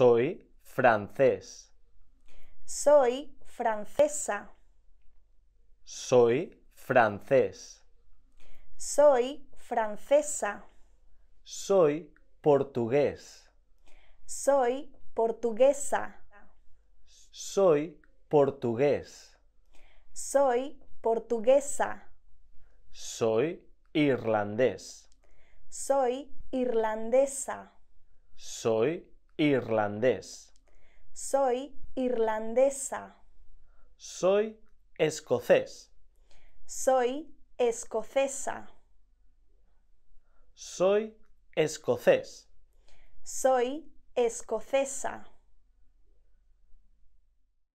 Soy francés. Soy francesa. Soy francés. Soy francesa. Soy portugués. Soy portuguesa. Soy portugués. Soy portuguesa. Soy irlandés. Soy irlandesa. Soy irlandés. Soy irlandesa. Soy escocés. Soy escocesa. Soy escocés. Soy escocesa.